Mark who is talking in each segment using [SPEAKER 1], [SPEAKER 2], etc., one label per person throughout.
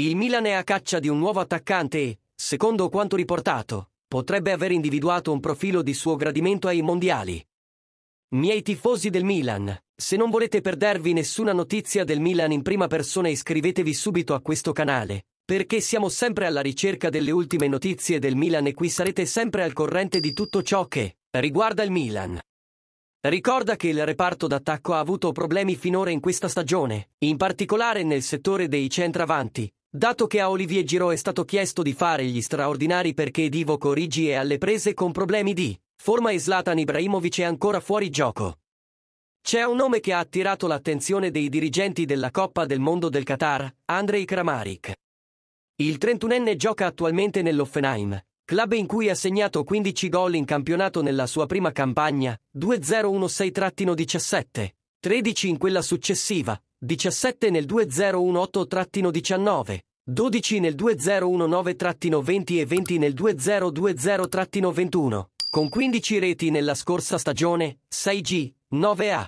[SPEAKER 1] Il Milan è a caccia di un nuovo attaccante e, secondo quanto riportato, potrebbe aver individuato un profilo di suo gradimento ai mondiali. Miei tifosi del Milan, se non volete perdervi nessuna notizia del Milan in prima persona iscrivetevi subito a questo canale, perché siamo sempre alla ricerca delle ultime notizie del Milan e qui sarete sempre al corrente di tutto ciò che riguarda il Milan. Ricorda che il reparto d'attacco ha avuto problemi finora in questa stagione, in particolare nel settore dei centravanti, dato che a Olivier Giro è stato chiesto di fare gli straordinari perché Divo Corigi è alle prese con problemi di forma e Zlatan Ibrahimovic è ancora fuori gioco. C'è un nome che ha attirato l'attenzione dei dirigenti della Coppa del Mondo del Qatar, Andrei Kramarik. Il 31enne gioca attualmente nell'Offenheim, club in cui ha segnato 15 gol in campionato nella sua prima campagna, 2016-17, 13 in quella successiva, 17 nel 2018-19, 12 nel 2019-20 e 20 nel 2020-21, con 15 reti nella scorsa stagione, 6G, 9A.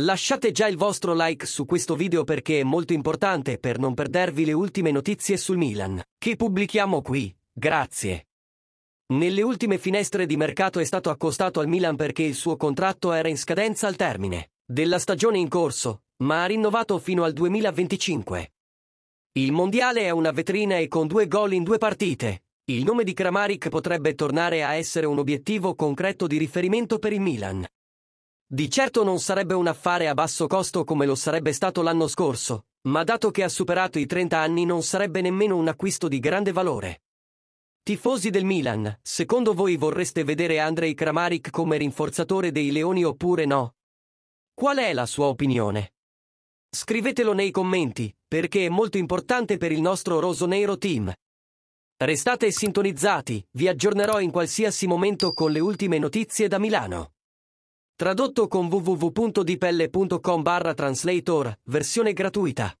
[SPEAKER 1] Lasciate già il vostro like su questo video perché è molto importante per non perdervi le ultime notizie sul Milan, che pubblichiamo qui. Grazie. Nelle ultime finestre di mercato è stato accostato al Milan perché il suo contratto era in scadenza al termine della stagione in corso, ma ha rinnovato fino al 2025. Il mondiale è una vetrina e con due gol in due partite, il nome di Kramaric potrebbe tornare a essere un obiettivo concreto di riferimento per il Milan. Di certo non sarebbe un affare a basso costo come lo sarebbe stato l'anno scorso, ma dato che ha superato i 30 anni non sarebbe nemmeno un acquisto di grande valore. Tifosi del Milan, secondo voi vorreste vedere Andrei Kramaric come rinforzatore dei Leoni oppure no? Qual è la sua opinione? Scrivetelo nei commenti, perché è molto importante per il nostro Rosonero team. Restate sintonizzati, vi aggiornerò in qualsiasi momento con le ultime notizie da Milano. Tradotto con www.dipelle.com translator, versione gratuita.